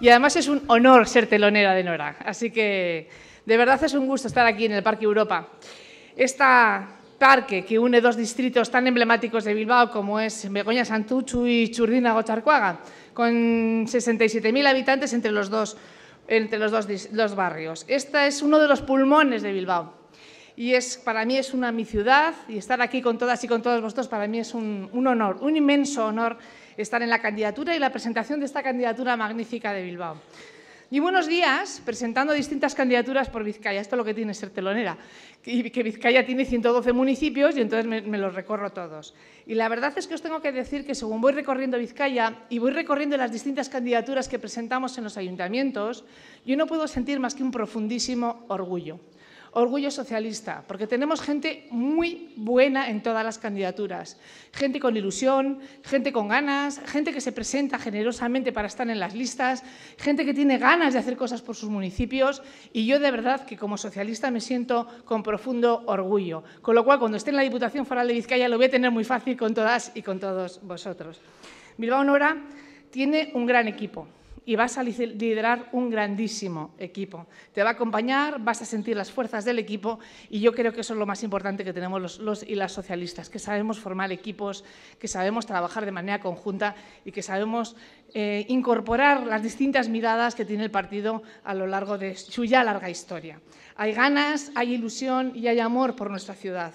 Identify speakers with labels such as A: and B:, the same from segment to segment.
A: Y además es un honor ser telonera de Nora. Así que de verdad es un gusto estar aquí en el Parque Europa. Este parque que une dos distritos tan emblemáticos de Bilbao como es Begoña Santuchu y Churdina Gocharcuaga, con 67.000 habitantes entre los dos entre los dos los barrios. Esta es uno de los pulmones de Bilbao. Y es, para mí es una mi ciudad y estar aquí con todas y con todos vosotros para mí es un, un honor, un inmenso honor están en la candidatura y la presentación de esta candidatura magnífica de Bilbao. Y buenos días, presentando distintas candidaturas por Vizcaya. Esto es lo que tiene ser telonera. Y que Vizcaya tiene 112 municipios y entonces me, los recorro todos. Y la verdad es que os tengo que decir que según voy recorriendo Vizcaya y voy recorriendo las distintas candidaturas que presentamos en los ayuntamientos, yo no puedo sentir más que un profundísimo orgullo orgullo socialista, porque tenemos gente muy buena en todas las candidaturas. Gente con ilusión, gente con ganas, gente que se presenta generosamente para estar en las listas, gente que tiene ganas de hacer cosas por sus municipios y yo de verdad que como socialista me siento con profundo orgullo. Con lo cual, cuando esté en la Diputación Foral de Vizcaya lo voy a tener muy fácil con todas y con todos vosotros. Bilbao Nora tiene un gran equipo y vas a liderar un grandísimo equipo. Te va a acompañar, vas a sentir las fuerzas del equipo y yo creo que eso es lo más importante que tenemos los, y las socialistas, que sabemos formar equipos, que sabemos trabajar de manera conjunta y que sabemos eh, incorporar las distintas miradas que tiene el partido a lo largo de su ya larga historia. Hay ganas, hay ilusión y hay amor por nuestra ciudad.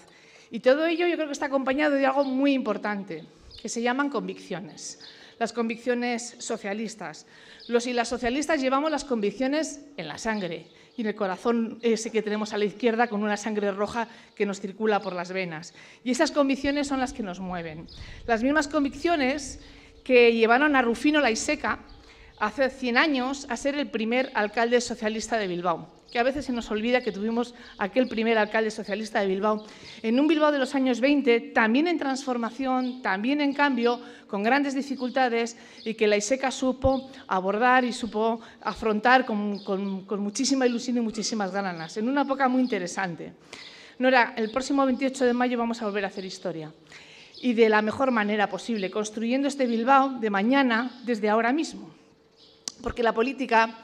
A: Y todo ello yo creo que está acompañado de algo muy importante, que se llaman convicciones las convicciones socialistas. Los y las socialistas llevamos las convicciones en la sangre y en el corazón ese que tenemos a la izquierda con una sangre roja que nos circula por las venas. Y esas convicciones son las que nos mueven. Las mismas convicciones que llevaron a Rufino Laiseca hace 100 años a ser el primer alcalde socialista de Bilbao que a veces se nos olvida que tuvimos aquel primer alcalde socialista de Bilbao. En un Bilbao de los años 20, también en transformación, también en cambio, con grandes dificultades y que la ISECA supo abordar y supo afrontar con, muchísima ilusión y muchísimas ganas, en una época muy interesante. Nora, el próximo 28 de mayo vamos a volver a hacer historia y de la mejor manera posible, construyendo este Bilbao de mañana desde ahora mismo. Porque la política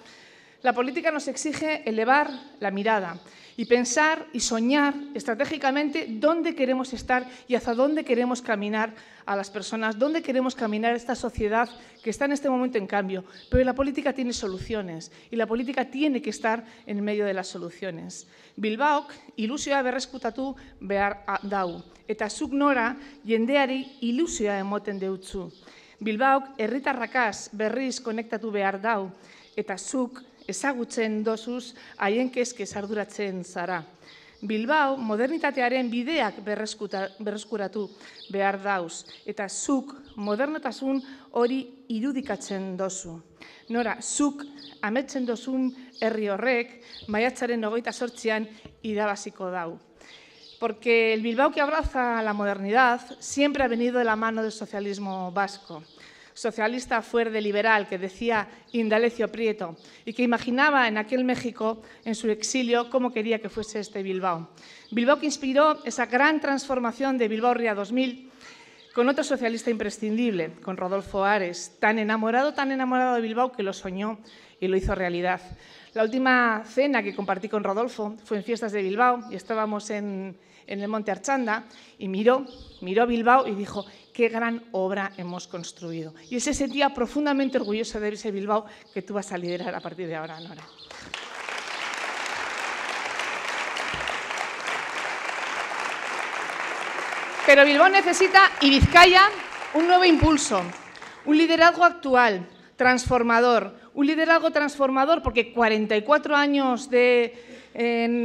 A: la política nos exige elevar la mirada y pensar y soñar estratégicamente dónde queremos estar y hacia dónde queremos caminar a las personas, dónde queremos caminar esta sociedad que está en este momento en cambio. Pero la política tiene soluciones y la política tiene que estar en medio de las soluciones. Bilbao ilusioa berreskutatu behar dau eta zuk nora jendeari ilusioa emoten deutzu. Bilbao herritarrakaz berriz konektatu behar dau eta ezagutzen dozuz haien arduratzen sarduratzen zara. Bilbao modernitatearen bideak berreskuratu behar dauz, eta zuk modernotasun hori irudikatzen dozu. Nora, zuk ametzen dozun herri horrek, maiatzaren hogeita sortzian irabaziko dau. Porque el Bilbao que abraza la modernidad siempre ha venido de la mano del socialismo vasco. socialista fuerte, liberal que decía Indalecio Prieto y que imaginaba en aquel México, en su exilio, cómo quería que fuese este Bilbao. Bilbao que inspiró esa gran transformación de Bilbao Ría 2000 con otro socialista imprescindible, con Rodolfo Ares, tan enamorado, tan enamorado de Bilbao que lo soñó y lo hizo realidad. La última cena que compartí con Rodolfo fue en fiestas de Bilbao y estábamos en, el Monte Archanda y miró, miró Bilbao y dijo, qué gran obra hemos construido. Y él se sentía profundamente orgulloso de ese Bilbao que tú vas a liderar a partir de ahora, Nora. Pero Bilbao necesita, y Vizcaya, un nuevo impulso, un liderazgo actual, transformador, un liderazgo transformador, porque 44 años de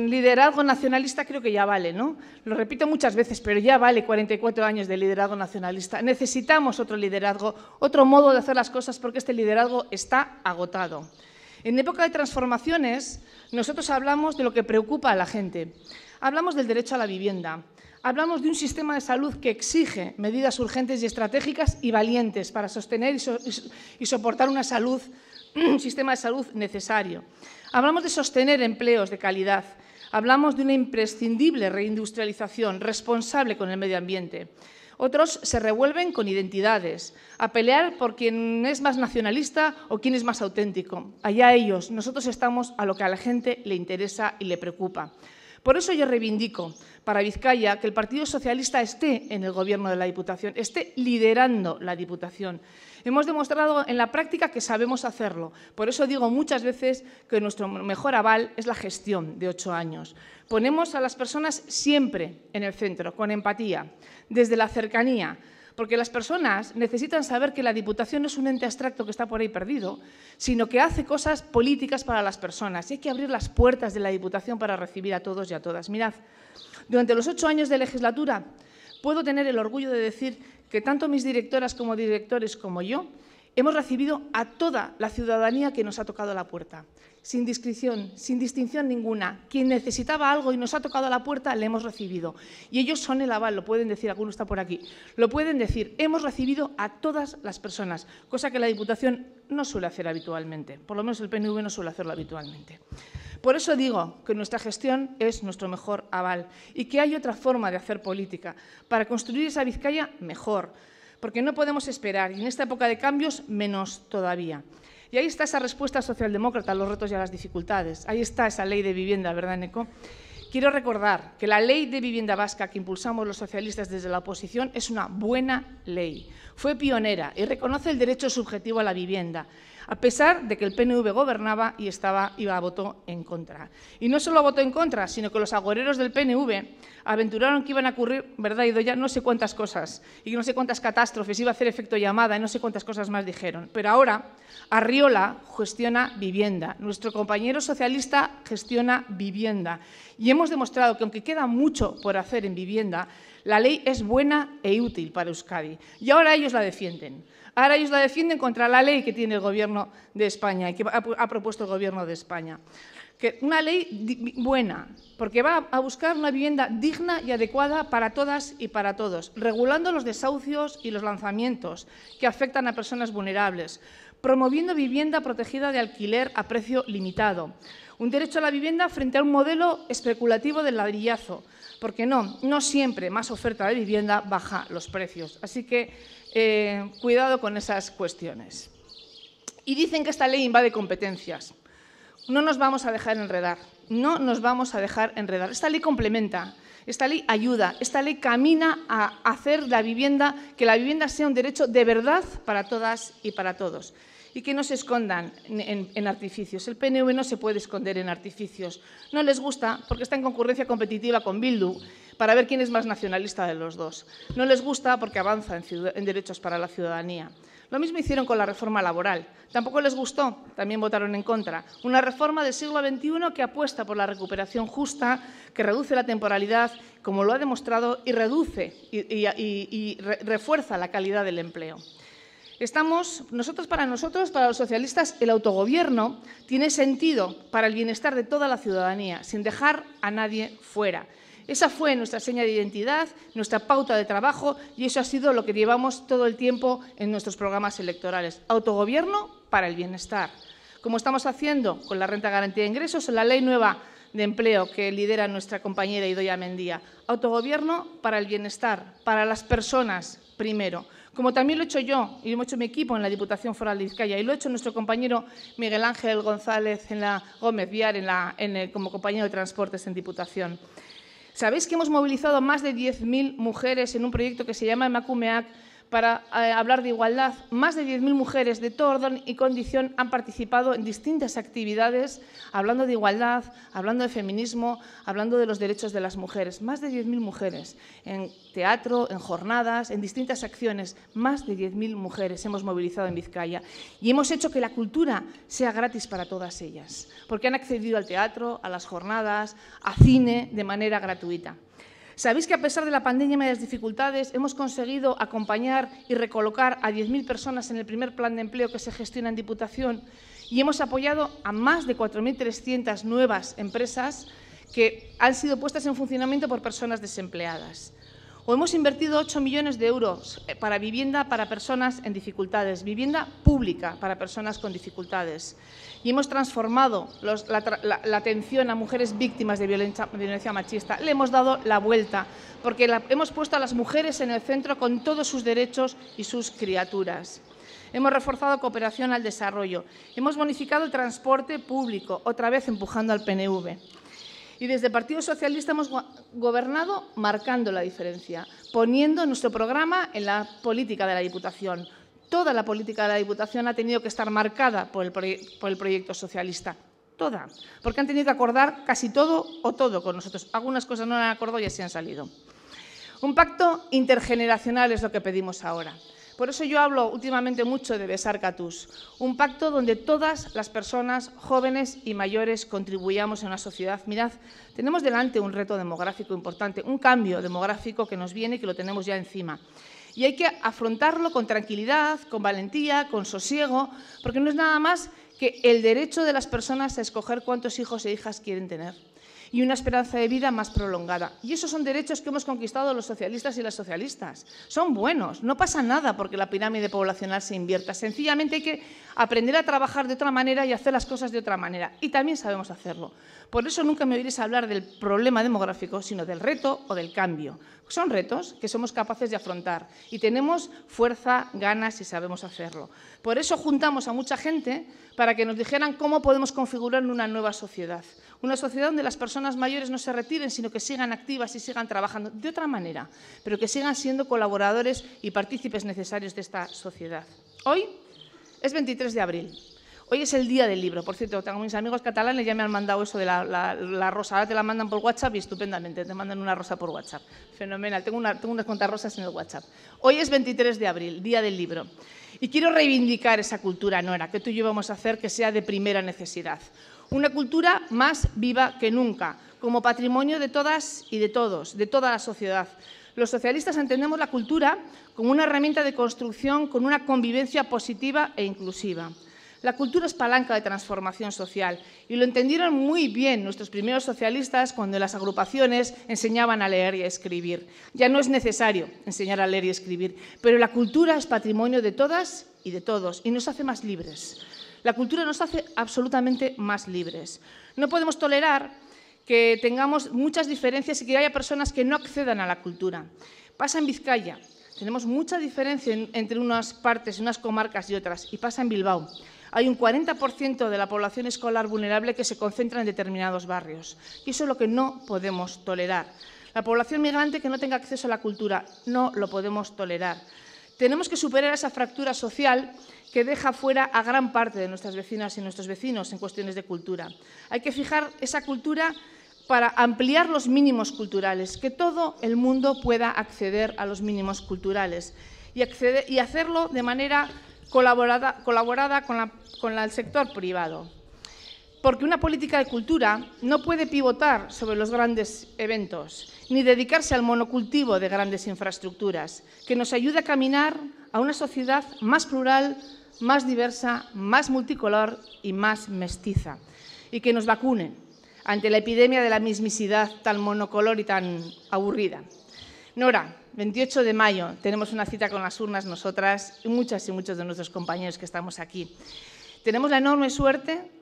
A: liderazgo nacionalista creo que ya vale, ¿no? Lo repito muchas veces, pero ya vale 44 años de liderazgo nacionalista. Necesitamos otro liderazgo, otro modo de hacer las cosas, porque este liderazgo está agotado. En época de transformaciones, nosotros hablamos de lo que preocupa a la gente. Hablamos del derecho a la vivienda. Hablamos de un sistema de salud que exige medidas urgentes y estratégicas y valientes para sostener y, y soportar una salud un sistema de salud necesario. Hablamos de sostener empleos de calidad. Hablamos de una imprescindible reindustrialización responsable con el medio ambiente. Otros se revuelven con identidades, a pelear por quién es más nacionalista o quién es más auténtico. Allá ellos, nosotros estamos a lo que a la gente le interesa y le preocupa. Por eso yo reivindico para Vizcaya que el Partido Socialista esté en el Gobierno de la Diputación, esté liderando la Diputación. Hemos demostrado en la práctica que sabemos hacerlo. Por eso digo muchas veces que nuestro mejor aval es la gestión de ocho años. Ponemos a las personas siempre en el centro, con empatía, desde la cercanía, porque las personas necesitan saber que la Diputación no es un ente abstracto que está por ahí perdido, sino que hace cosas políticas para las personas. Y hay que abrir las puertas de la Diputación para recibir a todos y a todas. Mirad, durante los ocho años de legislatura puedo tener el orgullo de decir que tanto mis directoras como directores como yo Hemos recibido a toda la ciudadanía que nos ha tocado la puerta, sin discreción, sin distinción ninguna. Quien necesitaba algo y nos ha tocado la puerta, le hemos recibido. Y ellos son el aval, lo pueden decir, alguno está por aquí. Lo pueden decir, hemos recibido a todas las personas, cosa que la Diputación no suele hacer habitualmente, por lo menos el PNV no suele hacerlo habitualmente. Por eso digo que nuestra gestión es nuestro mejor aval y que hay otra forma de hacer política, para construir esa Vizcaya mejor, porque no podemos esperar, y en esta época de cambios menos todavía. Y ahí está esa respuesta socialdemócrata a los retos y a las dificultades. Ahí está esa ley de vivienda, ¿verdad, Neco? Quiero recordar que la ley de vivienda vasca que impulsamos los socialistas desde la oposición es una buena ley. Fue pionera y reconoce el derecho subjetivo a la vivienda a pesar de que el PNV gobernaba y estaba, iba a voto en contra. Y no solo votó en contra, sino que los agoreros del PNV aventuraron que iban a ocurrir, ¿verdad, Idoya? No sé cuántas cosas, y no sé cuántas catástrofes, iba a hacer efecto llamada, y no sé cuántas cosas más dijeron. Pero ahora, Arriola gestiona vivienda, nuestro compañero socialista gestiona vivienda, y hemos demostrado que aunque queda mucho por hacer en vivienda, la ley es buena e útil para Euskadi. Y ahora ellos la defienden. Ahora ellos la defienden contra la ley que tiene el Gobierno de España y que ha propuesto el Gobierno de España. Que una ley buena, porque va a buscar una vivienda digna y adecuada para todas y para todos, regulando los desahucios y los lanzamientos que afectan a personas vulnerables, promoviendo vivienda protegida de alquiler a precio limitado, un derecho a la vivienda frente a un modelo especulativo del ladrillazo, porque no, no siempre más oferta de vivienda baja los precios. Así que eh, cuidado con esas cuestiones. Y dicen que esta ley invade competencias. No nos vamos a dejar enredar, no nos vamos a dejar enredar. Esta ley complementa, esta ley ayuda, esta ley camina a hacer la vivienda, que la vivienda sea un derecho de verdad para todas y para todos y que no se escondan en, artificios. El PNV no se puede esconder en artificios. No les gusta porque está en concurrencia competitiva con Bildu para ver quién es más nacionalista de los dos. No les gusta porque avanza en, derechos para la ciudadanía. Lo mismo hicieron con la reforma laboral. Tampoco les gustó, también votaron en contra. Una reforma del siglo XXI que apuesta por la recuperación justa, que reduce la temporalidad, como lo ha demostrado, y reduce y refuerza la calidad del empleo. Estamos, nosotros para nosotros, para los socialistas, el autogobierno tiene sentido para el bienestar de toda la ciudadanía, sin dejar a nadie fuera. Esa fue nuestra seña de identidad, nuestra pauta de trabajo y eso ha sido lo que llevamos todo el tiempo en nuestros programas electorales. Autogobierno para el bienestar. Como estamos haciendo con la renta garantía de ingresos, la ley nueva de empleo que lidera nuestra compañera Idoia Mendía. Autogobierno para el bienestar, para las personas primero como también lo he hecho yo y lo hemos hecho mi equipo en la Diputación Foral de Vizcaya y lo ha hecho nuestro compañero Miguel Ángel González en la Gómez Viar como compañero de Transportes en Diputación. Sabéis que hemos movilizado más de 10.000 mujeres en un proyecto que se llama Macumeac, para eh, hablar de igualdad, más de 10.000 mujeres de todo orden y condición han participado en distintas actividades hablando de igualdad, hablando de feminismo, hablando de los derechos de las mujeres. Más de 10.000 mujeres en teatro, en jornadas, en distintas acciones. Más de 10.000 mujeres hemos movilizado en Vizcaya y hemos hecho que la cultura sea gratis para todas ellas, porque han accedido al teatro, a las jornadas, a cine de manera gratuita. Sabéis que a pesar de la pandemia y las dificultades, hemos conseguido acompañar y recolocar a 10.000 personas en el primer plan de empleo que se gestiona en Diputación y hemos apoyado a más de 4.300 nuevas empresas que han sido puestas en funcionamiento por personas desempleadas hemos invertido 8 millones de euros eh, para vivienda para personas en dificultades, vivienda pública para personas con dificultades. Y hemos transformado la, atención a mujeres víctimas de violencia, machista. Le hemos dado la vuelta, porque hemos puesto a las mujeres en el centro con todos sus derechos y sus criaturas. Hemos reforzado cooperación al desarrollo. Hemos bonificado el transporte público, otra vez empujando al PNV. Y desde el Partido Socialista hemos gobernado marcando la diferencia, poniendo nuestro programa en la política de la Diputación. Toda la política de la Diputación ha tenido que estar marcada por el, proyecto socialista. Toda. Porque han tenido que acordar casi todo o todo con nosotros. Algunas cosas no han acordado y así han salido. Un pacto intergeneracional es lo que pedimos ahora. Por eso yo hablo últimamente mucho de Besar Catus, un pacto donde todas las personas, jóvenes y mayores, contribuyamos en una sociedad. Mirad, tenemos delante un reto demográfico importante, un cambio demográfico que nos viene y que lo tenemos ya encima. Y hay que afrontarlo con tranquilidad, con valentía, con sosiego, porque no es nada más que el derecho de las personas a escoger cuántos hijos e hijas quieren tener y una esperanza de vida más prolongada. Y esos son derechos que hemos conquistado los socialistas y las socialistas. Son buenos, no pasa nada porque la pirámide poblacional se invierta. Sencillamente hay que aprender a trabajar de otra manera y hacer las cosas de otra manera. Y también sabemos hacerlo. Por eso nunca me oiréis hablar del problema demográfico, sino del reto o del cambio. Son retos que somos capaces de afrontar y tenemos fuerza, ganas y sabemos hacerlo. Por eso juntamos a mucha gente para que nos dijeran cómo podemos configurar una nueva sociedad una sociedad donde las personas mayores no se retiren, sino que sigan activas y sigan trabajando de otra manera, pero que sigan siendo colaboradores y partícipes necesarios de esta sociedad. Hoy es 23 de abril. Hoy es el día del libro. Por cierto, tengo mis amigos catalanes, ya me han mandado eso de la, la, rosa. Ahora te la mandan por WhatsApp y estupendamente, te mandan una rosa por WhatsApp. Fenomenal, tengo, una, tengo unas cuantas rosas en el WhatsApp. Hoy es 23 de abril, día del libro. Y quiero reivindicar esa cultura, Nora, que tú y yo vamos a hacer que sea de primera necesidad una cultura más viva que nunca, como patrimonio de todas y de todos, de toda la sociedad. Los socialistas entendemos la cultura como una herramienta de construcción con una convivencia positiva e inclusiva. La cultura es palanca de transformación social y lo entendieron muy bien nuestros primeros socialistas cuando las agrupaciones enseñaban a leer y a escribir. Ya no es necesario enseñar a leer y escribir, pero la cultura es patrimonio de todas y de todos y nos hace más libres. La cultura nos hace absolutamente más libres. No podemos tolerar que tengamos muchas diferencias y que haya personas que no accedan a la cultura. Pasa en Vizcaya. Tenemos mucha diferencia entre unas partes, unas comarcas y otras. Y pasa en Bilbao. Hay un 40% de la población escolar vulnerable que se concentra en determinados barrios. Y eso es lo que no podemos tolerar. La población migrante que no tenga acceso a la cultura, no lo podemos tolerar. Tenemos que superar esa fractura social que deja fuera a gran parte de nuestras vecinas y nuestros vecinos en cuestiones de cultura. Hay que fijar esa cultura para ampliar los mínimos culturales, que todo el mundo pueda acceder a los mínimos culturales y, y hacerlo de manera colaborada, con, el sector privado porque una política de cultura no puede pivotar sobre los grandes eventos, ni dedicarse al monocultivo de grandes infraestructuras, que nos ayude a caminar a una sociedad más plural, más diversa, más multicolor y más mestiza, y que nos vacune ante la epidemia de la mismicidad tan monocolor y tan aburrida. Nora, 28 de mayo, tenemos una cita con las urnas nosotras y muchas y muchos de nuestros compañeros que estamos aquí. Tenemos la enorme suerte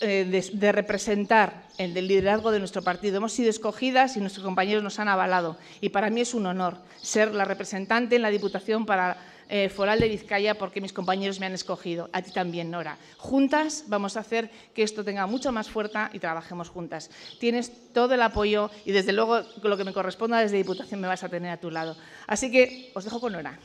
A: eh, de, representar el del liderazgo de nuestro partido. Hemos sido escogidas y nuestros compañeros nos han avalado. Y para mí es un honor ser la representante en la Diputación para eh, Foral de Vizcaya porque mis compañeros me han escogido. A ti también, Nora. Juntas vamos a hacer que esto tenga mucho más fuerza y trabajemos juntas. Tienes todo el apoyo y, desde luego, lo que me corresponda desde Diputación me vas a tener a tu lado. Así que os dejo con Nora.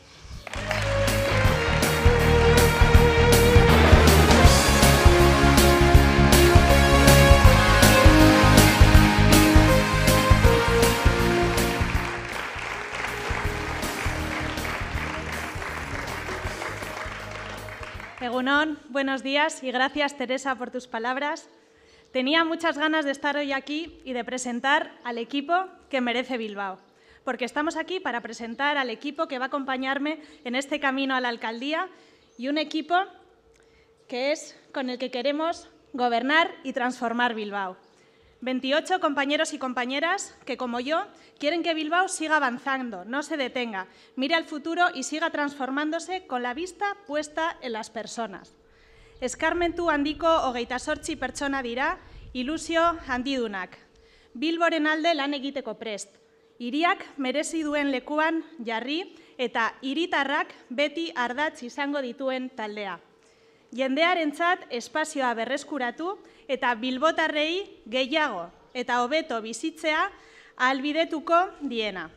B: buenos días y gracias Teresa por tus palabras. Tenía muchas ganas de estar hoy aquí y de presentar al equipo que merece Bilbao, porque estamos aquí para presentar al equipo que va a acompañarme en este camino a la alcaldía y un equipo que es con el que queremos gobernar y transformar Bilbao. 28 compañeros y compañeras que, como yo, quieren que Bilbao siga avanzando, no se detenga, mire al futuro y siga transformándose con la vista puesta en las personas. Eskarmentu handiko hogeita sortzi pertsona dira, ilusio handidunak. Bilboren alde lan egiteko prest. Iriak merezi duen lekuan jarri eta hiritarrak beti ardatz izango dituen taldea. Jendearentzat espazioa berreskuratu eta bilbotarrei gehiago eta hobeto bizitzea albidetuko diena.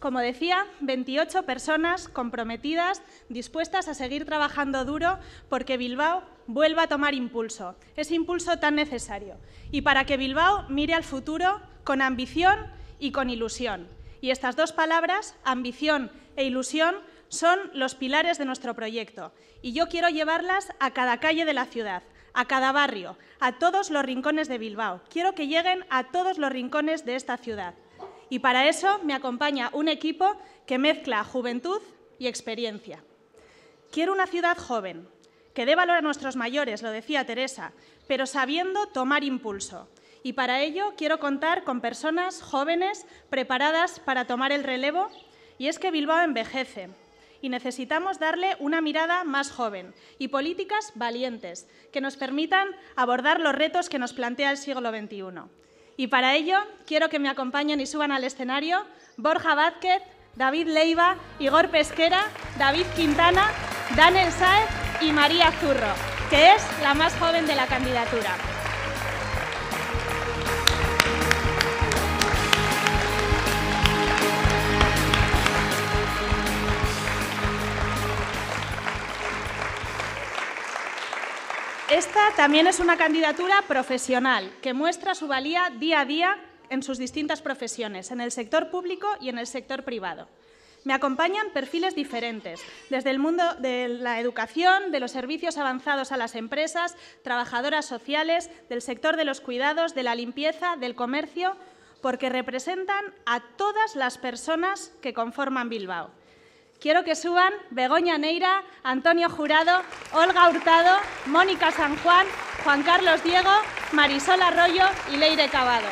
B: Como decía, 28 personas comprometidas, dispuestas a seguir trabajando duro porque Bilbao vuelva a tomar impulso, ese impulso tan necesario, y para que Bilbao mire al futuro con ambición y con ilusión. Y estas dos palabras, ambición e ilusión, son los pilares de nuestro proyecto, y yo quiero llevarlas a cada calle de la ciudad, a cada barrio, a todos los rincones de Bilbao. Quiero que lleguen a todos los rincones de esta ciudad. Y para eso me acompaña un equipo que mezcla juventud y experiencia. Quiero una ciudad joven, que dé valor a nuestros mayores, lo decía Teresa, pero sabiendo tomar impulso. Y para ello quiero contar con personas jóvenes preparadas para tomar el relevo. Y es que Bilbao envejece, y necesitamos darle una mirada más joven y políticas valientes que nos permitan abordar los retos que nos plantea el siglo XXI. Y para ello quiero que me acompañen y suban al escenario Borja Vázquez, David Leiva, Igor Pesquera, David Quintana, Daniel Saez y María Zurro, que es la más joven de la candidatura. Esta también es una candidatura profesional que muestra su valía día a día en sus distintas profesiones, en el sector público y en el sector privado. Me acompañan perfiles diferentes, desde el mundo de la educación, de los servicios avanzados a las empresas, trabajadoras sociales, del sector de los cuidados, de la limpieza, del comercio, porque representan a todas las personas que conforman Bilbao. Quiero que suban Begoña Neira, Antonio Jurado, Olga Hurtado, Mónica San Juan, Juan Carlos Diego, Marisol Arroyo y Leire Cavado.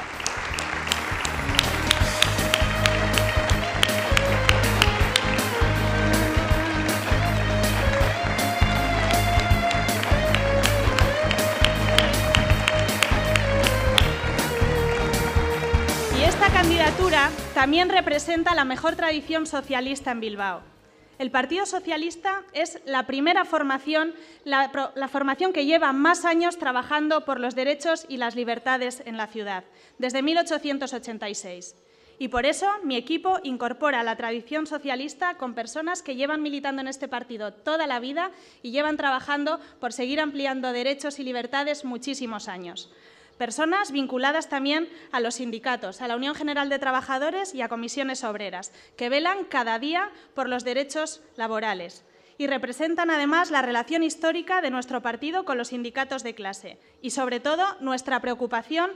B: Y esta candidatura también representa la mejor tradición socialista en Bilbao el Partido Socialista es la primera formación, la, formación que lleva más años trabajando por los derechos y las libertades en la ciudad, desde 1886. Y por eso mi equipo incorpora la tradición socialista con personas que llevan militando en este partido toda la vida y llevan trabajando por seguir ampliando derechos y libertades muchísimos años personas vinculadas también a los sindicatos, a la Unión General de Trabajadores y a comisiones obreras, que velan cada día por los derechos laborales y representan además la relación histórica de nuestro partido con los sindicatos de clase y sobre todo nuestra preocupación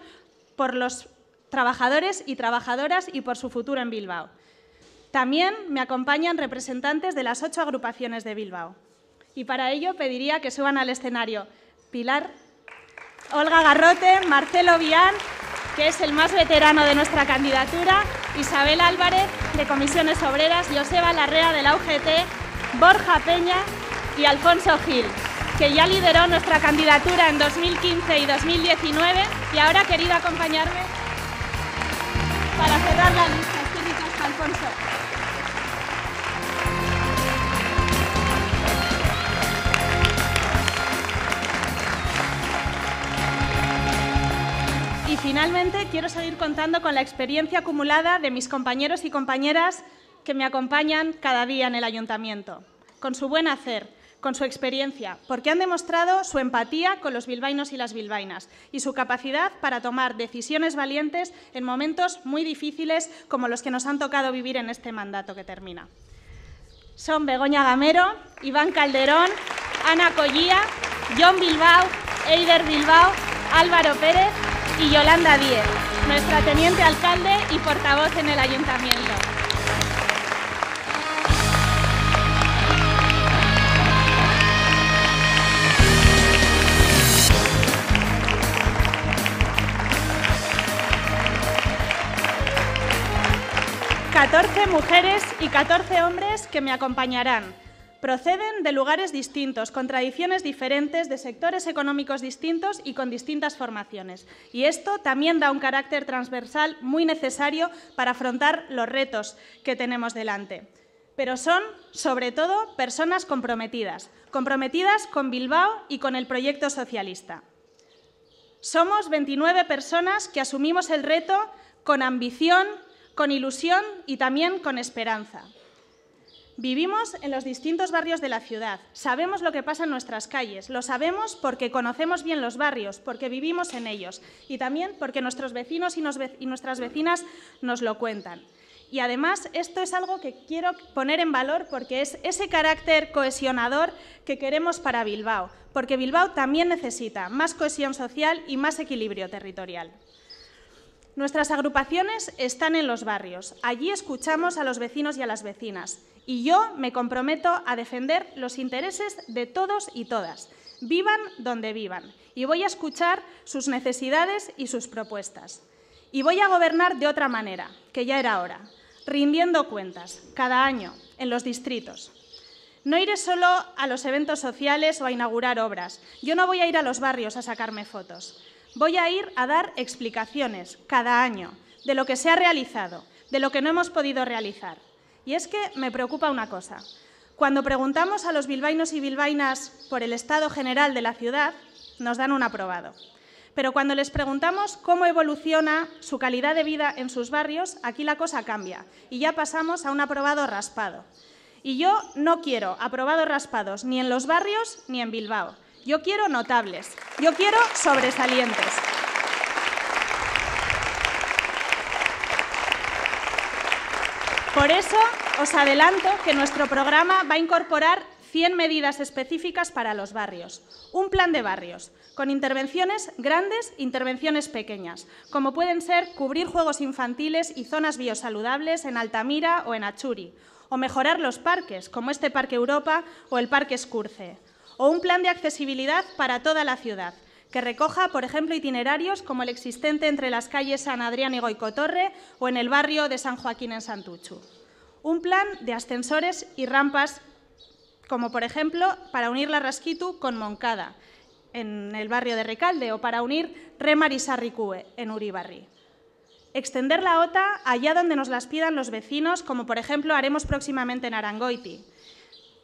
B: por los trabajadores y trabajadoras y por su futuro en Bilbao. También me acompañan representantes de las ocho agrupaciones de Bilbao. Y para ello pediría que suban al escenario Pilar Olga Garrote, Marcelo Vián, que es el más veterano de nuestra candidatura, Isabel Álvarez, de Comisiones Obreras, Joseba Larrea, de la UGT, Borja Peña y Alfonso Gil, que ya lideró nuestra candidatura en 2015 y 2019 y ahora ha querido acompañarme para cerrar la lista. Alfonso. Y finalmente quiero seguir contando con la experiencia acumulada de mis compañeros y compañeras que me acompañan cada día en el ayuntamiento, con su buen hacer, con su experiencia, porque han demostrado su empatía con los bilbainos y las bilbainas y su capacidad para tomar decisiones valientes en momentos muy difíciles como los que nos han tocado vivir en este mandato que termina. Son Begoña Gamero, Iván Calderón, Ana Collía, John Bilbao, Eider Bilbao, Álvaro Pérez y Yolanda Díez, nuestra teniente alcalde y portavoz en el ayuntamiento. ...14 mujeres y 14 hombres que me acompañarán Proceden de lugares distintos, con tradiciones diferentes, de sectores económicos distintos y con distintas formaciones. Y esto también da un carácter transversal muy necesario para afrontar los retos que tenemos delante. Pero son, sobre todo, personas comprometidas, comprometidas con Bilbao y con el proyecto socialista. Somos 29 personas que asumimos el reto con ambición, con ilusión y también con esperanza. Vivimos en los distintos barrios de la ciudad, sabemos lo que pasa en nuestras calles, lo sabemos porque conocemos bien los barrios, porque vivimos en ellos y también porque nuestros vecinos y, nuestras vecinas nos lo cuentan. Y además esto es algo que quiero poner en valor porque es ese carácter cohesionador que queremos para Bilbao, porque Bilbao también necesita más cohesión social y más equilibrio territorial. Nuestras agrupaciones están en los barrios. Allí escuchamos a los vecinos y a las vecinas. Y yo me comprometo a defender los intereses de todos y todas, vivan donde vivan. Y voy a escuchar sus necesidades y sus propuestas. Y voy a gobernar de otra manera, que ya era hora, rindiendo cuentas, cada año, en los distritos. No iré solo a los eventos sociales o a inaugurar obras. Yo no voy a ir a los barrios a sacarme fotos. Voy a ir a dar explicaciones cada año de lo que se ha realizado, de lo que no hemos podido realizar. Y es que me preocupa una cosa. Cuando preguntamos a los bilbainos y bilbainas por el estado general de la ciudad, nos dan un aprobado. Pero cuando les preguntamos cómo evoluciona su calidad de vida en sus barrios, aquí la cosa cambia y ya pasamos a un aprobado raspado. Y yo no quiero aprobados raspados ni en los barrios ni en Bilbao. Yo quiero notables, yo quiero sobresalientes. Por eso os adelanto que nuestro programa va a incorporar 100 medidas específicas para los barrios, un plan de barrios, con intervenciones grandes, intervenciones pequeñas, como pueden ser cubrir juegos infantiles y zonas biosaludables en Altamira o en Achuri, o mejorar los parques, como este Parque Europa o el Parque Escurce o un plan de accesibilidad para toda la ciudad, que recoja, por ejemplo, itinerarios como el existente entre las calles San Adrián y Goicotorre o en el barrio de San Joaquín en Santuchu. Un plan de ascensores y rampas, como por ejemplo para unir la Rasquitu con Moncada, en el barrio de Recalde, o para unir Remar y Sarricue, en Uribarri. Extender la OTA allá donde nos las pidan los vecinos, como por ejemplo haremos próximamente en Arangoiti.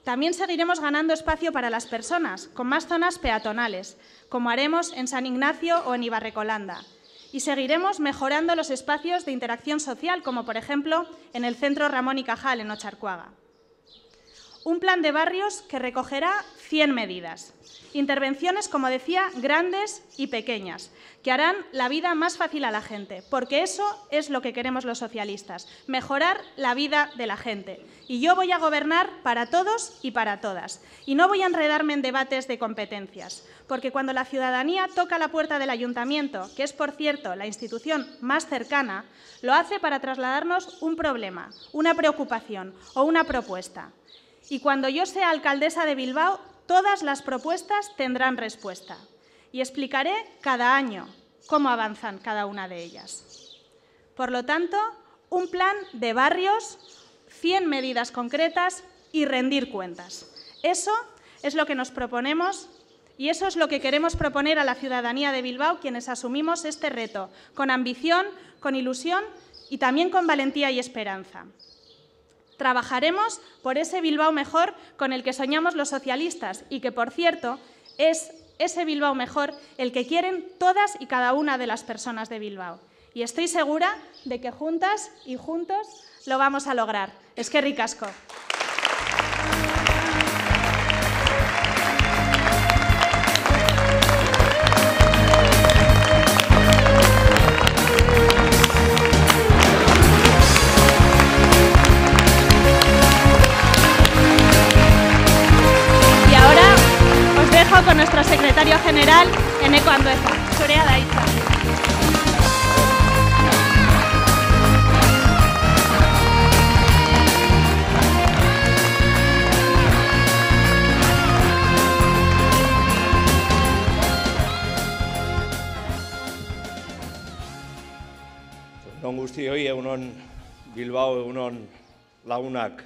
B: También seguiremos ganando espacio para las personas, con más zonas peatonales, como haremos en San Ignacio o en Ibarrecolanda. Y seguiremos mejorando los espacios de interacción social, como por ejemplo en el Centro Ramón y Cajal, en Ocharcuaga. Un plan de barrios que recogerá 100 medidas. Intervenciones, como decía, grandes y pequeñas, que harán la vida más fácil a la gente, porque eso es lo que queremos los socialistas, mejorar la vida de la gente. Y yo voy a gobernar para todos y para todas. Y no voy a enredarme en debates de competencias, porque cuando la ciudadanía toca la puerta del ayuntamiento, que es, por cierto, la institución más cercana, lo hace para trasladarnos un problema, una preocupación o una propuesta. Y cuando yo sea alcaldesa de Bilbao, Todas las propuestas tendrán respuesta y explicaré cada año cómo avanzan cada una de ellas. Por lo tanto, un plan de barrios, 100 medidas concretas y rendir cuentas. Eso es lo que nos proponemos y eso es lo que queremos proponer a la ciudadanía de Bilbao, quienes asumimos este reto, con ambición, con ilusión y también con valentía y esperanza. Trabajaremos por ese Bilbao mejor con el que soñamos los socialistas y que, por cierto, es ese Bilbao mejor el que quieren todas y cada una de las personas de Bilbao. Y estoy segura de que juntas y juntos lo vamos a lograr. Es que ricasco. nuestro secretario general, Eneko Andueza. Zorea da
C: Non Egun guzti hoi, egunon Bilbao, egunon lagunak.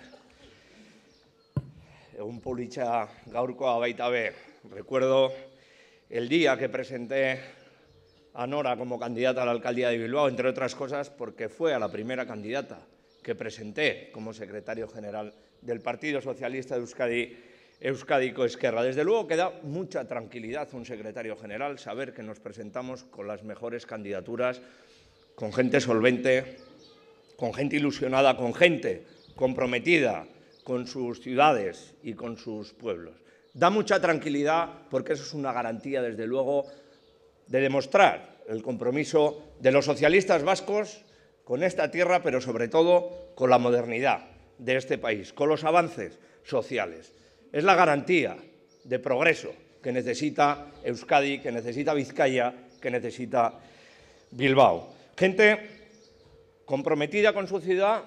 C: Egun politxa gaurkoa baita be. Recuerdo el día que presenté a Nora como candidata a la alcaldía de Bilbao, entre otras cosas porque fue a la primera candidata que presenté como secretario general del Partido Socialista de Euskadi, Euskadi Esquerra. Desde luego que da mucha tranquilidad un secretario general saber que nos presentamos con las mejores candidaturas, con gente solvente, con gente ilusionada, con gente comprometida con sus ciudades y con sus pueblos. Da mucha tranquilidad porque eso es una garantía, desde luego, de demostrar el compromiso de los socialistas vascos con esta tierra, pero sobre todo con la modernidad de este país, con los avances sociales. Es la garantía de progreso que necesita Euskadi, que necesita Vizcaya, que necesita Bilbao. Gente comprometida con su ciudad,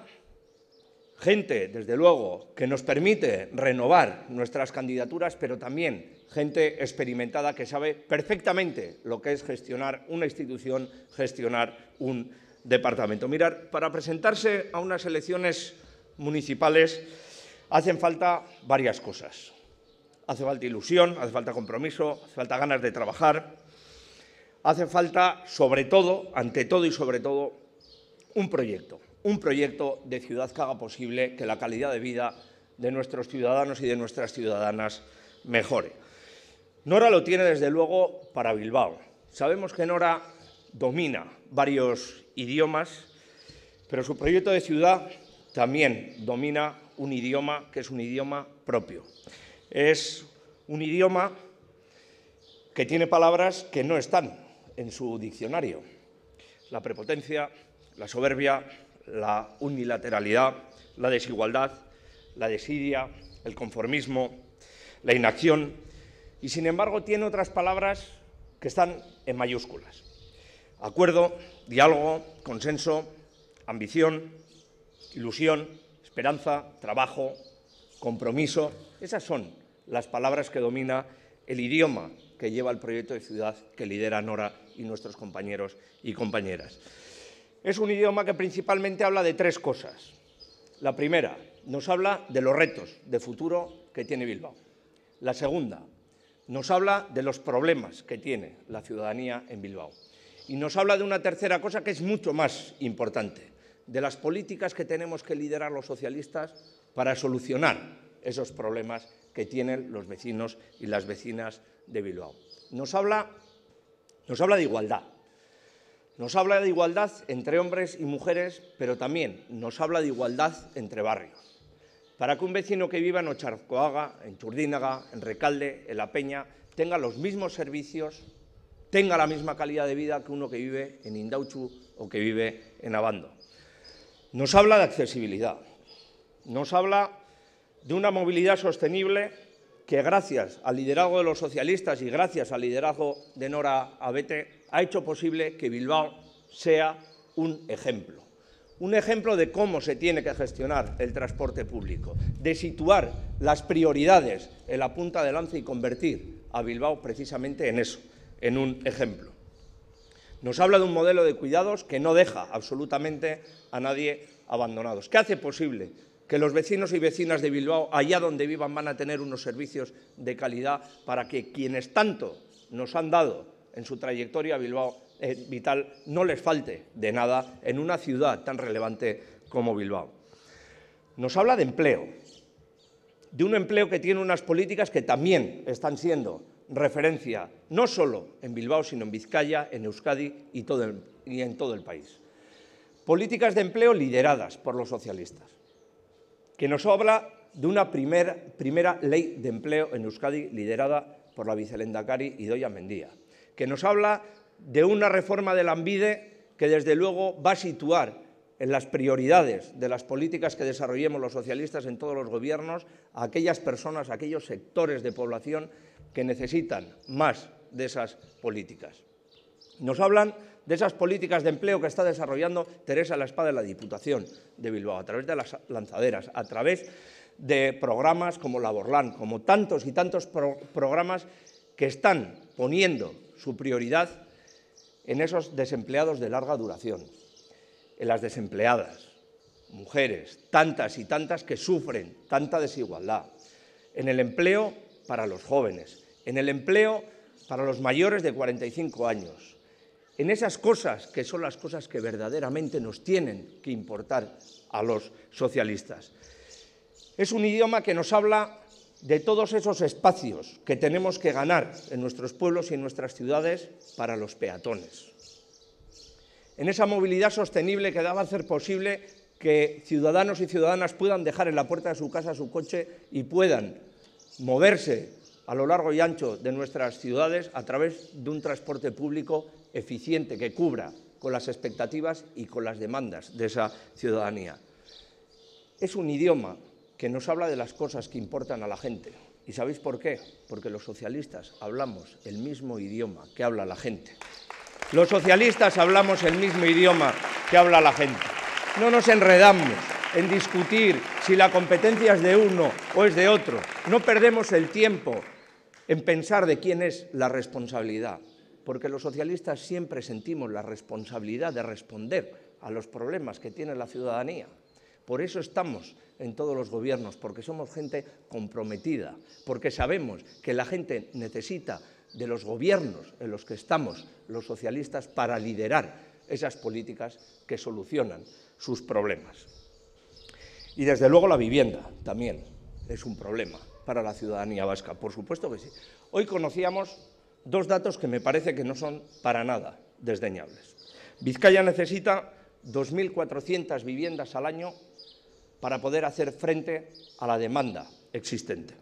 C: gente, desde luego, que nos permite renovar nuestras candidaturas, pero también gente experimentada que sabe perfectamente lo que es gestionar una institución, gestionar un departamento. Mirar, para presentarse a unas elecciones municipales hacen falta varias cosas. Hace falta ilusión, hace falta compromiso, hace falta ganas de trabajar, hace falta, sobre todo, ante todo y sobre todo, un proyecto un proyecto de ciudad que haga posible que la calidad de vida de nuestros ciudadanos y de nuestras ciudadanas mejore. Nora lo tiene desde luego para Bilbao. Sabemos que Nora domina varios idiomas, pero su proyecto de ciudad también domina un idioma que es un idioma propio. Es un idioma que tiene palabras que no están en su diccionario. La prepotencia, la soberbia, la unilateralidad, la desigualdad, la desidia, el conformismo, la inacción, y sin embargo tiene otras palabras que están en mayúsculas. Acuerdo, diálogo, consenso, ambición, ilusión, esperanza, trabajo, compromiso. Esas son las palabras que domina el idioma que lleva el proyecto de ciudad que lidera Nora y nuestros compañeros y compañeras es un idioma que principalmente habla de tres cosas. La primera, nos habla de los retos de futuro que tiene Bilbao. La segunda, nos habla de los problemas que tiene la ciudadanía en Bilbao. Y nos habla de una tercera cosa que es mucho más importante, de las políticas que tenemos que liderar los socialistas para solucionar esos problemas que tienen los vecinos y las vecinas de Bilbao. Nos habla, nos habla de igualdad, nos habla de igualdad entre hombres y mujeres, pero también nos habla de igualdad entre barrios. Para que un vecino que viva en Ocharcoaga, en Churdínaga, en Recalde, en La Peña, tenga los mismos servicios, tenga la misma calidad de vida que uno que vive en Indauchu o que vive en Abando. Nos habla de accesibilidad, nos habla de una movilidad sostenible que gracias al liderazgo de los socialistas y gracias al liderazgo de Nora Abete ha hecho posible que Bilbao sea un ejemplo. Un ejemplo de cómo se tiene que gestionar el transporte público, de situar las prioridades en la punta de lanza y convertir a Bilbao precisamente en eso, en un ejemplo. Nos habla de un modelo de cuidados que no deja absolutamente a nadie abandonados, que hace posible que los vecinos y vecinas de Bilbao, allá donde vivan, van a tener unos servicios de calidad para que quienes tanto nos han dado en su trayectoria Bilbao Vital no les falte de nada en una ciudad tan relevante como Bilbao. Nos habla de empleo, de un empleo que tiene unas políticas que también están siendo referencia, no solo en Bilbao, sino en Vizcaya, en Euskadi y, en todo el país. Políticas de empleo lideradas por los socialistas, que nos habla de una primera ley de empleo en Euskadi liderada por la y Doya Mendía, que nos habla de una reforma del ambide que desde luego va a situar en las prioridades de las políticas que desarrollemos los socialistas en todos los gobiernos a aquellas personas, a aquellos sectores de población que necesitan más de esas políticas. Nos hablan de esas políticas de empleo que está desarrollando Teresa La Espada de la Diputación de Bilbao, a través de las lanzaderas, a través de programas como Laborlan, como tantos y tantos programas que están poniendo su prioridad en esos desempleados de larga duración, en las desempleadas, mujeres, tantas y tantas que sufren tanta desigualdad, en el empleo para los jóvenes, en el empleo para los mayores de 45 años, en esas cosas que son las cosas que verdaderamente nos tienen que importar a los socialistas. Es un idioma que nos habla de todos esos espacios que tenemos que ganar en nuestros pueblos y en nuestras ciudades para los peatones. En esa movilidad sostenible que daba hacer posible que ciudadanos y ciudadanas puedan dejar en la puerta de su casa su coche y puedan moverse a lo largo y ancho de nuestras ciudades a través de un transporte público eficiente que cubra con las expectativas y con las demandas de esa ciudadanía. Es un idioma que nos habla de las cosas que importan a la gente. ¿Y sabéis por qué? Porque los socialistas hablamos el mismo idioma que habla la gente. Los socialistas hablamos el mismo idioma que habla la gente. No nos enredamos en discutir si la competencia es de uno o es de otro. No perdemos el tiempo en pensar de quién es la responsabilidad, porque los socialistas siempre sentimos la responsabilidad de responder a los problemas que tiene la ciudadanía. Por eso estamos en todos los gobiernos, porque somos gente comprometida, porque sabemos que la gente necesita de los gobiernos en los que estamos los socialistas para liderar esas políticas que solucionan sus problemas. Y desde luego la vivienda también es un problema para la ciudadanía vasca, por supuesto que sí. Hoy conocíamos dos datos que me parece que no son para nada desdeñables. Vizcaya necesita 2.400 viviendas al año para poder hacer frente a la demanda existente.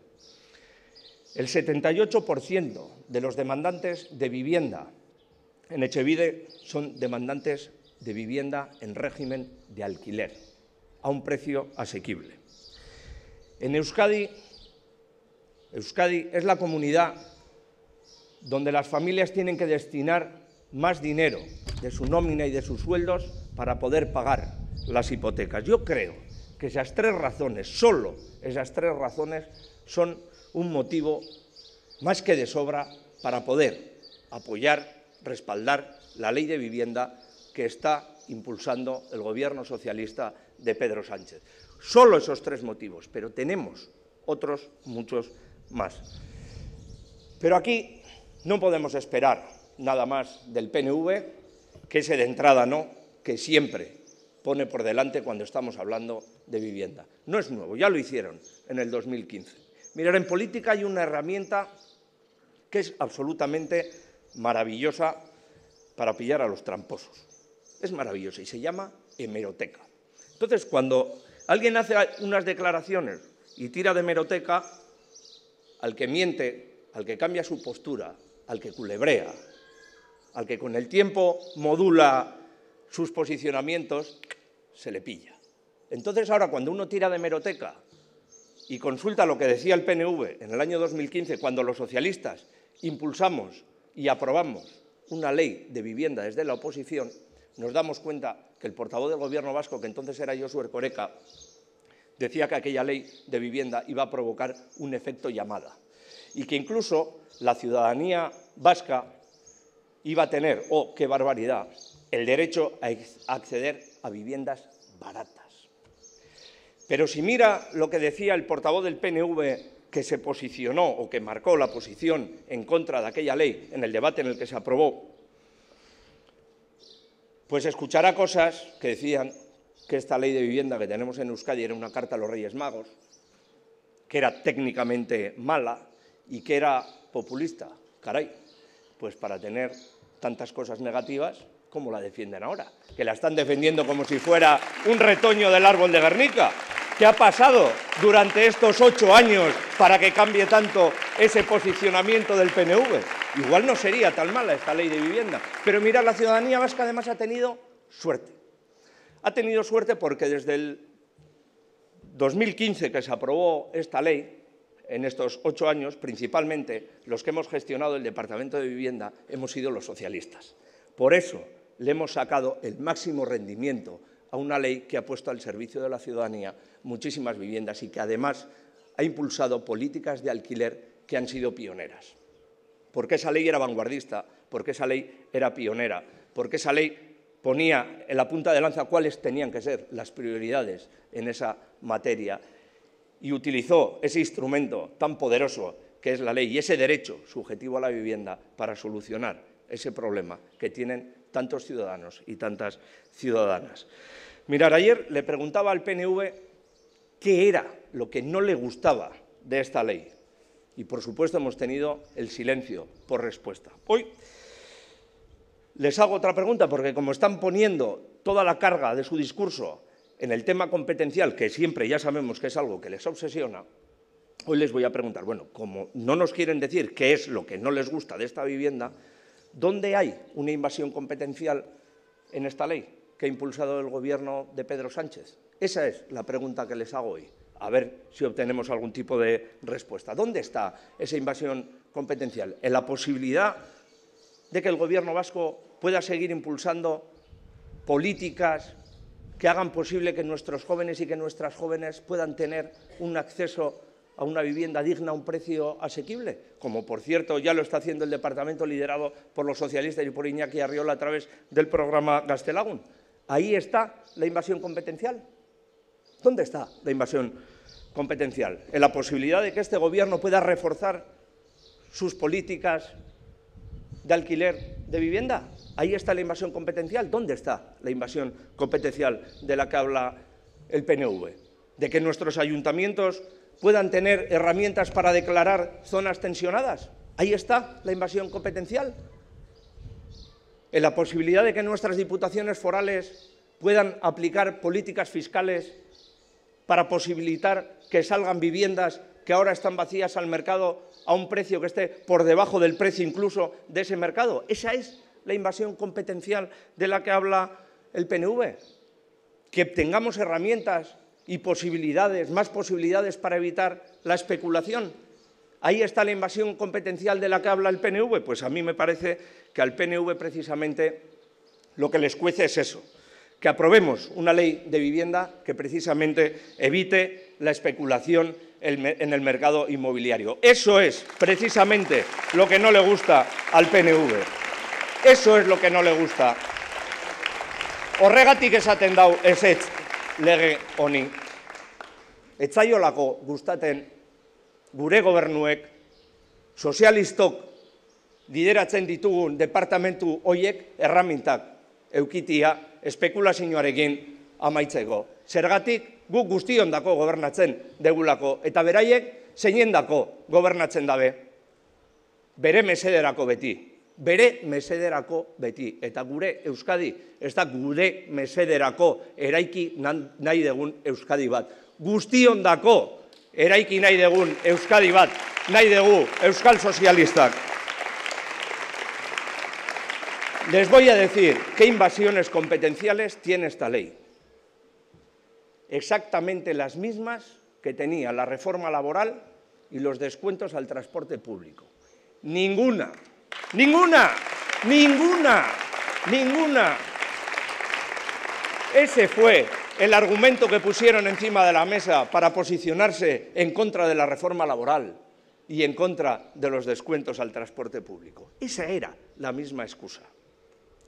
C: El 78% de los demandantes de vivienda en Echevide son demandantes de vivienda en régimen de alquiler, a un precio asequible. En Euskadi, Euskadi es la comunidad donde las familias tienen que destinar más dinero de su nómina y de sus sueldos para poder pagar las hipotecas. Yo creo que esas tres razones, solo esas tres razones, son un motivo más que de sobra para poder apoyar, respaldar la ley de vivienda que está impulsando el gobierno socialista de Pedro Sánchez. Solo esos tres motivos, pero tenemos otros muchos más. Pero aquí no podemos esperar nada más del PNV, que ese de entrada no, que siempre pone por delante cuando estamos hablando de vivienda. No es nuevo, ya lo hicieron en el 2015. Mirar, en política hay una herramienta que es absolutamente maravillosa para pillar a los tramposos. Es maravillosa y se llama hemeroteca. Entonces, cuando alguien hace unas declaraciones y tira de hemeroteca, al que miente, al que cambia su postura, al que culebrea, al que con el tiempo modula sus posicionamientos, se le pilla. Entonces ahora cuando uno tira de meroteca y consulta lo que decía el PNV en el año 2015, cuando los socialistas impulsamos y aprobamos una ley de vivienda desde la oposición, nos damos cuenta que el portavoz del gobierno vasco, que entonces era Josué Coreca, decía que aquella ley de vivienda iba a provocar un efecto llamada y que incluso la ciudadanía vasca iba a tener, oh, qué barbaridad, el derecho a acceder a viviendas baratas. Pero si mira lo que decía el portavoz del PNV que se posicionó o que marcó la posición en contra de aquella ley en el debate en el que se aprobó, pues escuchará cosas que decían que esta ley de vivienda que tenemos en Euskadi era una carta a los Reyes Magos, que era técnicamente mala y que era populista. Caray, pues para tener tantas cosas negativas, ¿Cómo la defienden ahora, que la están defendiendo como si fuera un retoño del árbol de Guernica. ¿Qué ha pasado durante estos ocho años para que cambie tanto ese posicionamiento del PNV? Igual no sería tan mala esta ley de vivienda. Pero mira, la ciudadanía vasca además ha tenido suerte. Ha tenido suerte porque desde el 2015 que se aprobó esta ley, en estos ocho años, principalmente los que hemos gestionado el Departamento de Vivienda hemos sido los socialistas. Por eso, le hemos sacado el máximo rendimiento a una ley que ha puesto al servicio de la ciudadanía muchísimas viviendas y que además ha impulsado políticas de alquiler que han sido pioneras. Porque esa ley era vanguardista, porque esa ley era pionera, porque esa ley ponía en la punta de lanza cuáles tenían que ser las prioridades en esa materia y utilizó ese instrumento tan poderoso que es la ley y ese derecho subjetivo a la vivienda para solucionar ese problema que tienen tantos ciudadanos y tantas ciudadanas. Mirar, ayer le preguntaba al PNV qué era lo que no le gustaba de esta ley. Y, por supuesto, hemos tenido el silencio por respuesta. Hoy les hago otra pregunta, porque como están poniendo toda la carga de su discurso en el tema competencial, que siempre ya sabemos que es algo que les obsesiona, hoy les voy a preguntar, bueno, como no nos quieren decir qué es lo que no les gusta de esta vivienda, ¿Dónde hay una invasión competencial en esta ley que ha impulsado el Gobierno de Pedro Sánchez? Esa es la pregunta que les hago hoy, a ver si obtenemos algún tipo de respuesta. ¿Dónde está esa invasión competencial? ¿En la posibilidad de que el Gobierno vasco pueda seguir impulsando políticas que hagan posible que nuestros jóvenes y que nuestras jóvenes puedan tener un acceso a una vivienda digna a un precio asequible, como por cierto ya lo está haciendo el departamento liderado por los socialistas y por Iñaki Arriola a través del programa Gastelagún. Ahí está la invasión competencial. ¿Dónde está la invasión competencial? En la posibilidad de que este Gobierno pueda reforzar sus políticas de alquiler de vivienda. Ahí está la invasión competencial. ¿Dónde está la invasión competencial de la que habla el PNV? De que nuestros ayuntamientos puedan tener herramientas para declarar zonas tensionadas. Ahí está la invasión competencial. En la posibilidad de que nuestras diputaciones forales puedan aplicar políticas fiscales para posibilitar que salgan viviendas que ahora están vacías al mercado a un precio que esté por debajo del precio incluso de ese mercado. Esa es la invasión competencial de la que habla el PNV. Que tengamos herramientas y posibilidades, más posibilidades para evitar la especulación. Ahí está la invasión competencial de la que habla el PNV. Pues a mí me parece que al PNV precisamente lo que les cuece es eso, que aprobemos una ley de vivienda que precisamente evite la especulación en el mercado inmobiliario. Eso es precisamente lo que no le gusta al PNV. Eso es lo que no le gusta. esaten dau hecho. lege honi. Etzaiolako gustaten gure gobernuek, sozialistok dideratzen ditugun departamentu hoiek erramintak eukitia espekulazioarekin amaitzeko. Zergatik guk guztion dako gobernatzen degulako eta beraiek zeinen dako gobernatzen dabe. Bere mesederako beti, bere mesederako beti eta gure euskadi ez da gure mesederako eraiki nahi degun euskadi bat Guztion dako eraiki nahi degun euskadi bat nahi degu euskal sozialistak Les voy a decir qué invasiones competenciales tiene esta ley Exactamente las mismas que tenía la reforma laboral y los descuentos al transporte público Ninguna Ninguna, ninguna, ninguna. Ese fue el argumento que pusieron encima de la mesa para posicionarse en contra de la reforma laboral y en contra de los descuentos al transporte público. Esa era la misma excusa.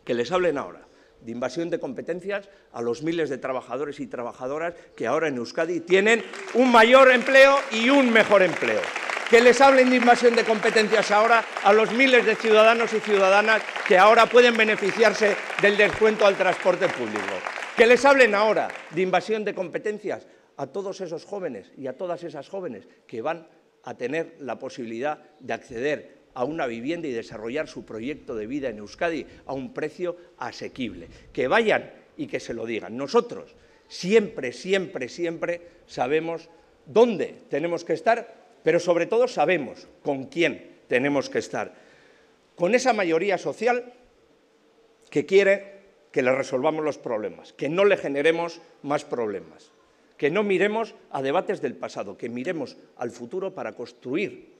C: Que les hablen ahora de invasión de competencias a los miles de trabajadores y trabajadoras que ahora en Euskadi tienen un mayor empleo y un mejor empleo que les hablen de invasión de competencias ahora a los miles de ciudadanos y ciudadanas que ahora pueden beneficiarse del descuento al transporte público. Que les hablen ahora de invasión de competencias a todos esos jóvenes y a todas esas jóvenes que van a tener la posibilidad de acceder a una vivienda y desarrollar su proyecto de vida en Euskadi a un precio asequible. Que vayan y que se lo digan. Nosotros siempre, siempre, siempre sabemos dónde tenemos que estar pero sobre todo sabemos con quién tenemos que estar. Con esa mayoría social que quiere que le resolvamos los problemas, que no le generemos más problemas, que no miremos a debates del pasado, que miremos al futuro para construir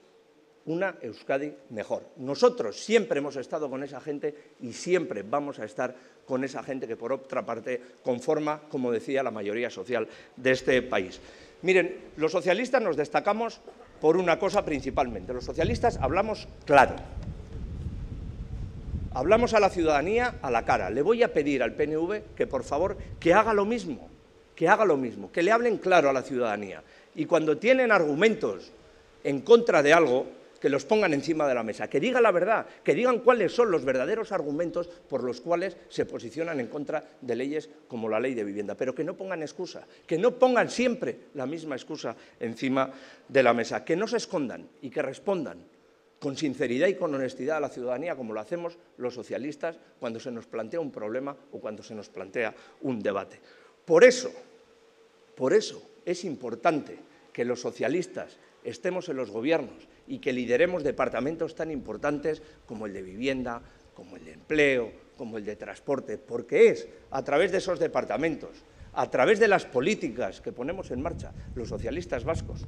C: una Euskadi mejor. Nosotros siempre hemos estado con esa gente y siempre vamos a estar con esa gente que por otra parte conforma, como decía, la mayoría social de este país. Miren, los socialistas nos destacamos por una cosa principalmente. Los socialistas hablamos claro. Hablamos a la ciudadanía a la cara. Le voy a pedir al PNV que, por favor, que haga lo mismo, que haga lo mismo, que le hablen claro a la ciudadanía. Y cuando tienen argumentos en contra de algo, que los pongan encima de la mesa, que digan la verdad, que digan cuáles son los verdaderos argumentos por los cuales se posicionan en contra de leyes como la ley de vivienda, pero que no pongan excusa, que no pongan siempre la misma excusa encima de la mesa, que no se escondan y que respondan con sinceridad y con honestidad a la ciudadanía, como lo hacemos los socialistas cuando se nos plantea un problema o cuando se nos plantea un debate. Por eso, por eso es importante que los socialistas estemos en los gobiernos y que lideremos departamentos tan importantes como el de vivienda, como el de empleo, como el de transporte, porque es a través de esos departamentos, a través de las políticas que ponemos en marcha los socialistas vascos,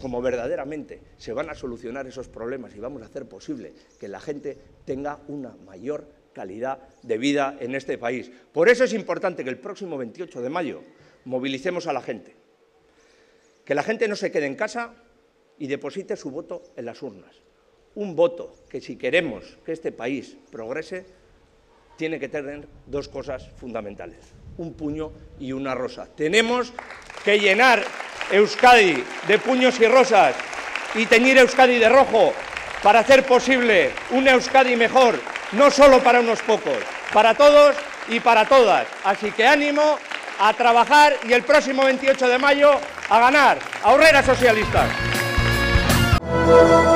C: como verdaderamente se van a solucionar esos problemas y vamos a hacer posible que la gente tenga una mayor calidad de vida en este país. Por eso es importante que el próximo 28 de mayo movilicemos a la gente. Que la gente no se quede en casa y deposite su voto en las urnas. Un voto que si queremos que este país progrese, tiene que tener dos cosas fundamentales, un puño y una rosa. Tenemos que llenar Euskadi de puños y rosas y teñir Euskadi de rojo para hacer posible una Euskadi mejor, no solo para unos pocos, para todos y para todas. Así que ánimo a trabajar y el próximo 28 de mayo a ganar. Ahorreras socialistas.
A: Música